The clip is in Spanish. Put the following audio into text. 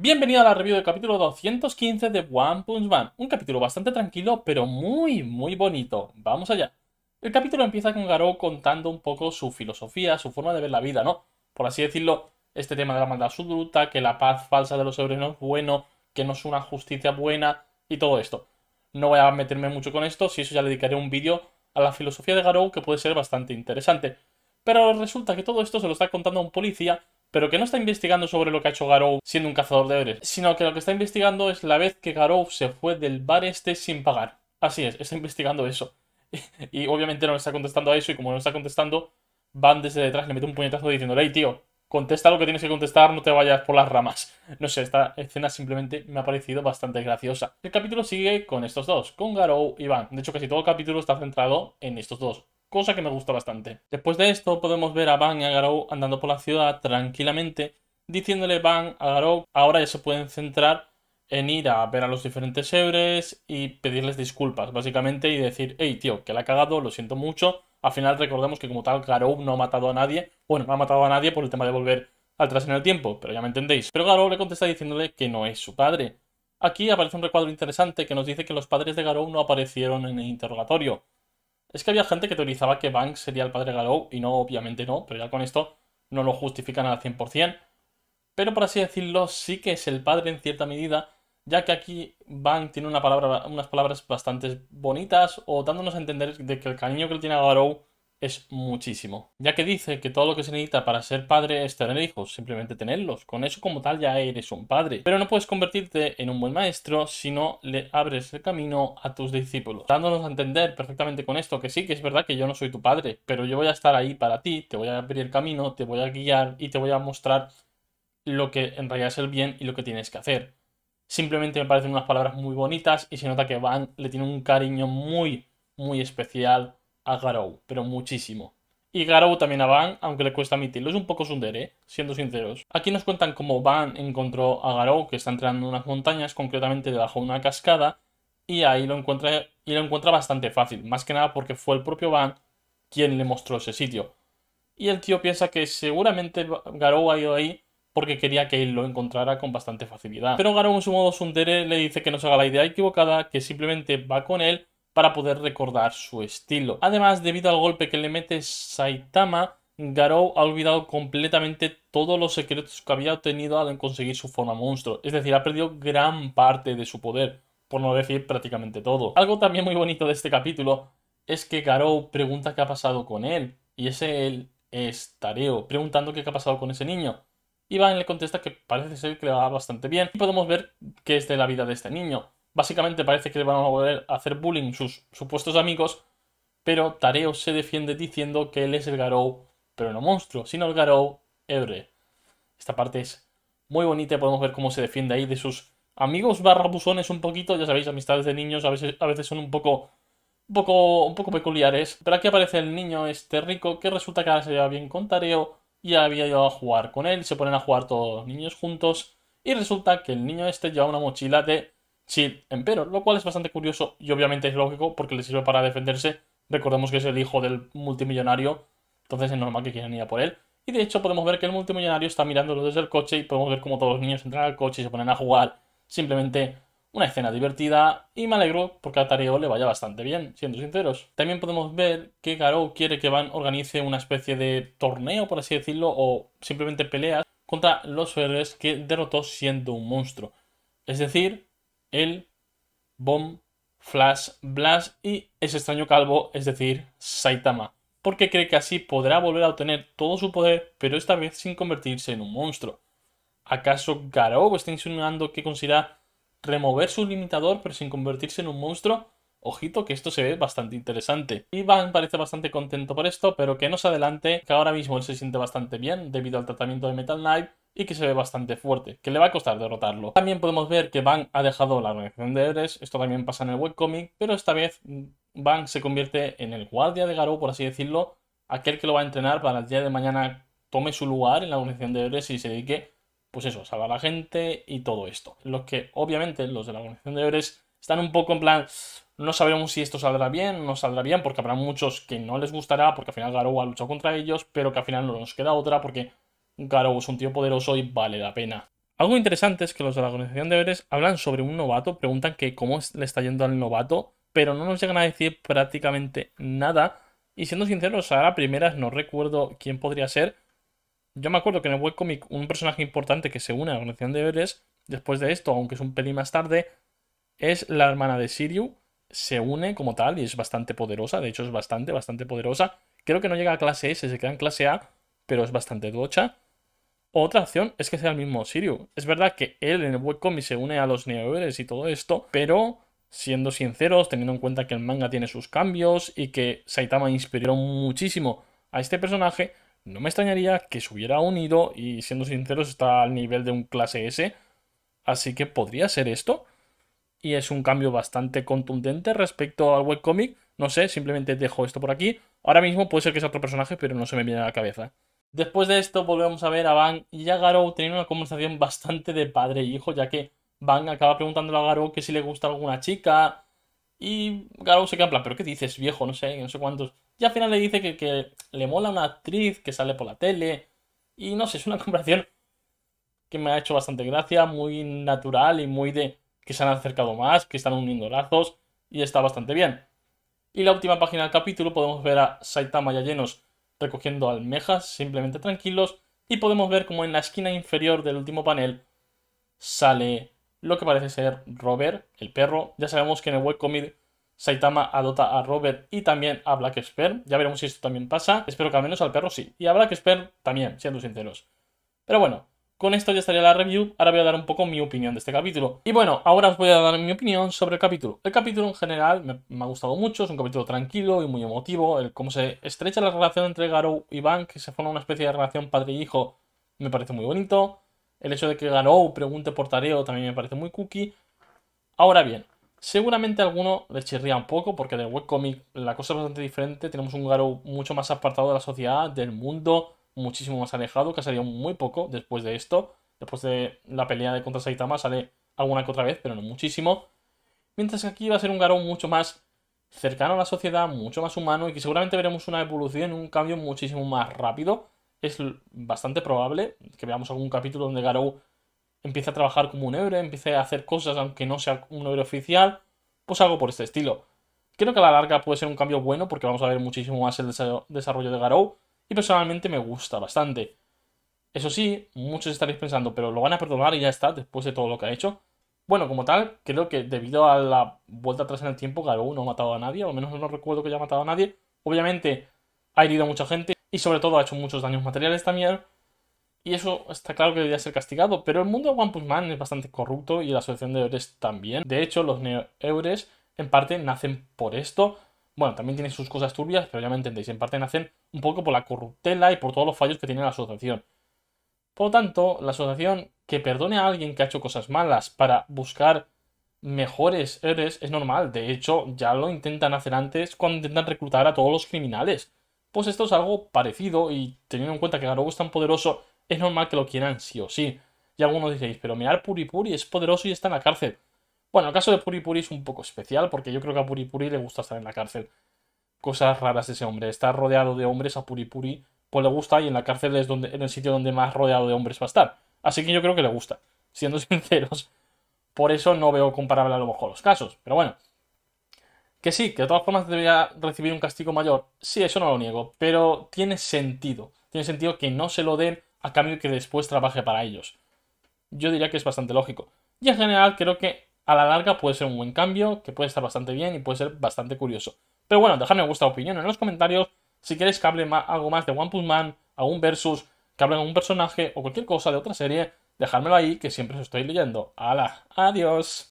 Bienvenido a la review del capítulo 215 de One Punch Man, un capítulo bastante tranquilo pero muy muy bonito, vamos allá. El capítulo empieza con Garou contando un poco su filosofía, su forma de ver la vida, ¿no? Por así decirlo, este tema de la maldad subruta, que la paz falsa de los hebreos no es bueno, que no es una justicia buena y todo esto. No voy a meterme mucho con esto, si eso ya le dedicaré un vídeo a la filosofía de Garou que puede ser bastante interesante. Pero resulta que todo esto se lo está contando a un policía pero que no está investigando sobre lo que ha hecho Garou siendo un cazador de héroes, sino que lo que está investigando es la vez que Garou se fue del bar este sin pagar. Así es, está investigando eso. y obviamente no está contestando a eso, y como no está contestando, van desde detrás, le mete un puñetazo diciendo, hey tío, contesta lo que tienes que contestar, no te vayas por las ramas. No sé, esta escena simplemente me ha parecido bastante graciosa. El capítulo sigue con estos dos, con Garou y Van. De hecho, casi todo el capítulo está centrado en estos dos cosa que me gusta bastante. Después de esto podemos ver a Van y a Garou andando por la ciudad tranquilamente, diciéndole Van a Garou, ahora ya se pueden centrar en ir a ver a los diferentes Ebres y pedirles disculpas, básicamente, y decir, hey tío, que le ha cagado, lo siento mucho. Al final recordemos que como tal Garou no ha matado a nadie, bueno, no ha matado a nadie por el tema de volver atrás en el tiempo, pero ya me entendéis. Pero Garou le contesta diciéndole que no es su padre. Aquí aparece un recuadro interesante que nos dice que los padres de Garou no aparecieron en el interrogatorio, es que había gente que teorizaba que Bank sería el padre Garou y no, obviamente no, pero ya con esto no lo justifican al 100%. Pero por así decirlo, sí que es el padre en cierta medida, ya que aquí Bank tiene unas palabras bastante bonitas, o dándonos a entender de que el cariño que le tiene a Garou es muchísimo, ya que dice que todo lo que se necesita para ser padre es tener hijos, simplemente tenerlos, con eso como tal ya eres un padre, pero no puedes convertirte en un buen maestro si no le abres el camino a tus discípulos, dándonos a entender perfectamente con esto que sí, que es verdad que yo no soy tu padre, pero yo voy a estar ahí para ti, te voy a abrir el camino, te voy a guiar y te voy a mostrar lo que en realidad es el bien y lo que tienes que hacer. Simplemente me parecen unas palabras muy bonitas y se nota que Van le tiene un cariño muy, muy especial a Garou, pero muchísimo. Y Garou también a Van, aunque le cuesta admitirlo. Es un poco sundere, siendo sinceros. Aquí nos cuentan cómo Van encontró a Garou, que está entrando en unas montañas, concretamente debajo de una cascada, y ahí lo encuentra, y lo encuentra bastante fácil. Más que nada porque fue el propio Van quien le mostró ese sitio. Y el tío piensa que seguramente Garou ha ido ahí porque quería que él lo encontrara con bastante facilidad. Pero Garou en su modo sundere le dice que no se haga la idea equivocada, que simplemente va con él para poder recordar su estilo. Además, debido al golpe que le mete Saitama, Garou ha olvidado completamente todos los secretos que había obtenido al conseguir su forma monstruo, es decir, ha perdido gran parte de su poder, por no decir prácticamente todo. Algo también muy bonito de este capítulo es que Garou pregunta qué ha pasado con él, y ese él es Tareo, preguntando qué ha pasado con ese niño. Iván le contesta que parece ser que le va bastante bien, y podemos ver qué es de la vida de este niño. Básicamente parece que le van a volver a hacer bullying sus supuestos amigos, pero Tareo se defiende diciendo que él es el Garou, pero no monstruo, sino el Garou Ebre. Esta parte es muy bonita, podemos ver cómo se defiende ahí de sus amigos barrabusones un poquito, ya sabéis, amistades de niños a veces, a veces son un poco, un poco, un poco peculiares. Pero aquí aparece el niño este rico que resulta que ahora se lleva bien con Tareo y había ido a jugar con él, se ponen a jugar todos los niños juntos y resulta que el niño este lleva una mochila de Chill pero lo cual es bastante curioso y obviamente es lógico porque le sirve para defenderse. Recordemos que es el hijo del multimillonario, entonces es normal que quieran ir a por él. Y de hecho podemos ver que el multimillonario está mirándolo desde el coche y podemos ver cómo todos los niños entran al coche y se ponen a jugar. Simplemente una escena divertida y me alegro porque a Tareo le vaya bastante bien, siendo sinceros. También podemos ver que Garou quiere que Van organice una especie de torneo, por así decirlo, o simplemente peleas contra los héroes que derrotó siendo un monstruo. Es decir, el Bomb Flash Blast y ese extraño calvo, es decir, Saitama, porque cree que así podrá volver a obtener todo su poder, pero esta vez sin convertirse en un monstruo. ¿Acaso Garou está insinuando que considera remover su limitador pero sin convertirse en un monstruo? Ojito que esto se ve bastante interesante. Iván parece bastante contento por esto, pero que no se adelante, que ahora mismo él se siente bastante bien debido al tratamiento de Metal Knight y que se ve bastante fuerte, que le va a costar derrotarlo. También podemos ver que Van ha dejado la organización de Eres, esto también pasa en el webcomic, pero esta vez Van se convierte en el guardia de Garou, por así decirlo, aquel que lo va a entrenar para el día de mañana tome su lugar en la organización de Eres y se dedique, pues eso, a salvar a la gente y todo esto. Los que, obviamente, los de la organización de Eres están un poco en plan, no sabemos si esto saldrá bien, no saldrá bien, porque habrá muchos que no les gustará, porque al final Garou ha luchado contra ellos, pero que al final no nos queda otra, porque Garou es un tío poderoso y vale la pena. Algo interesante es que los de la organización de Eres hablan sobre un novato, preguntan que cómo le está yendo al novato, pero no nos llegan a decir prácticamente nada. Y siendo sinceros, ahora primeras no recuerdo quién podría ser. Yo me acuerdo que en el webcomic un personaje importante que se une a la organización de Eres después de esto, aunque es un pelín más tarde, es la hermana de Siriu. Se une como tal y es bastante poderosa, de hecho es bastante, bastante poderosa. Creo que no llega a clase S, se queda en clase A, pero es bastante docha. Otra opción es que sea el mismo Sirius. Es verdad que él en el webcomic se une a los neoveres y todo esto, pero siendo sinceros, teniendo en cuenta que el manga tiene sus cambios y que Saitama inspiró muchísimo a este personaje, no me extrañaría que se hubiera unido y siendo sinceros está al nivel de un clase S, así que podría ser esto. Y es un cambio bastante contundente respecto al webcomic. No sé, simplemente dejo esto por aquí. Ahora mismo puede ser que sea otro personaje, pero no se me viene a la cabeza. Después de esto volvemos a ver a Van y a Garou teniendo una conversación bastante de padre e hijo, ya que Van acaba preguntándole a Garou que si le gusta alguna chica y Garou se queda en plan, pero ¿qué dices, viejo? No sé, no sé cuántos. Y al final le dice que, le mola una actriz que sale por la tele y no sé, es una conversación que me ha hecho bastante gracia, muy natural y muy de que se han acercado más, que están uniendo lazos y está bastante bien. Y la última página del capítulo podemos ver a Saitama y Llenos recogiendo almejas simplemente tranquilos y podemos ver como en la esquina inferior del último panel sale lo que parece ser Robert, el perro. Ya sabemos que en el webcomic Saitama adota a Robert y también a Black Sperm, Ya veremos si esto también pasa. Espero que al menos al perro sí. Y a Black Spear también, siendo sinceros. Pero bueno, con esto ya estaría la review, ahora voy a dar un poco mi opinión de este capítulo. Y bueno, ahora os voy a dar mi opinión sobre el capítulo. El capítulo en general me, ha gustado mucho, es un capítulo tranquilo y muy emotivo, el cómo se estrecha la relación entre Garou y Van, que se forma una especie de relación padre-hijo, e me parece muy bonito. El hecho de que Garou pregunte por Tareo también me parece muy cookie. Ahora bien, Seguramente a alguno le chirría un poco, porque del webcomic la cosa es bastante diferente. Tenemos un Garou mucho más apartado de la sociedad, del mundo, muchísimo más alejado, que ha salido muy poco después de esto. Después de la pelea de contra Saitama sale alguna que otra vez, pero no muchísimo. Mientras que aquí va a ser un Garou mucho más cercano a la sociedad, mucho más humano y que seguramente veremos una evolución, un cambio muchísimo más rápido. Es bastante probable que veamos algún capítulo donde Garou empiece a trabajar como un héroe, empiece a hacer cosas aunque no sea un héroe oficial, pues algo por este estilo. Creo que a la larga puede ser un cambio bueno porque vamos a ver muchísimo más el desarrollo de Garou personalmente me gusta bastante. Eso sí, muchos estaréis pensando, pero lo van a perdonar y ya está, después de todo lo que ha hecho. Bueno, como tal, creo que debido a la vuelta atrás en el tiempo, Garou no ha matado a nadie, o al menos no recuerdo que haya matado a nadie. Obviamente, ha herido a mucha gente y sobre todo ha hecho muchos daños materiales también. Y eso está claro que debería ser castigado, pero el mundo de One Punch Man es bastante corrupto y la asociación de Eures también. De hecho, los Neo-Eures en parte nacen por esto, bueno, también tiene sus cosas turbias, pero ya me entendéis. En parte nacen un poco por la corruptela y por todos los fallos que tiene la asociación. Por lo tanto, la asociación que perdone a alguien que ha hecho cosas malas para buscar mejores eres es normal. De hecho, ya lo intentan hacer antes cuando intentan reclutar a todos los criminales. Pues esto es algo parecido y teniendo en cuenta que Garogo es tan poderoso, es normal que lo quieran sí o sí. Y algunos diréis, pero mirar Puri Puri es poderoso y está en la cárcel. Bueno, el caso de Puripuri es un poco especial porque yo creo que a Puripuri le gusta estar en la cárcel. Cosas raras de ese hombre. Está rodeado de hombres a Puripuri, pues le gusta y en la cárcel es donde, en el sitio donde más rodeado de hombres va a estar. Así que yo creo que le gusta, siendo sinceros. Por eso no veo comparable a lo mejor los casos. Pero bueno, que sí, que de todas formas debería recibir un castigo mayor. Sí, eso no lo niego, pero tiene sentido. Tiene sentido que no se lo den a cambio que después trabaje para ellos. Yo diría que es bastante lógico. Y en general creo que a la larga puede ser un buen cambio, que puede estar bastante bien y puede ser bastante curioso. Pero bueno, dejadme vuestra opinión en los comentarios. Si queréis que hable más, algo más de One Punch Man, algún versus, que hable de algún personaje o cualquier cosa de otra serie, dejármelo ahí que siempre os estoy leyendo. ¡Hala! ¡Adiós!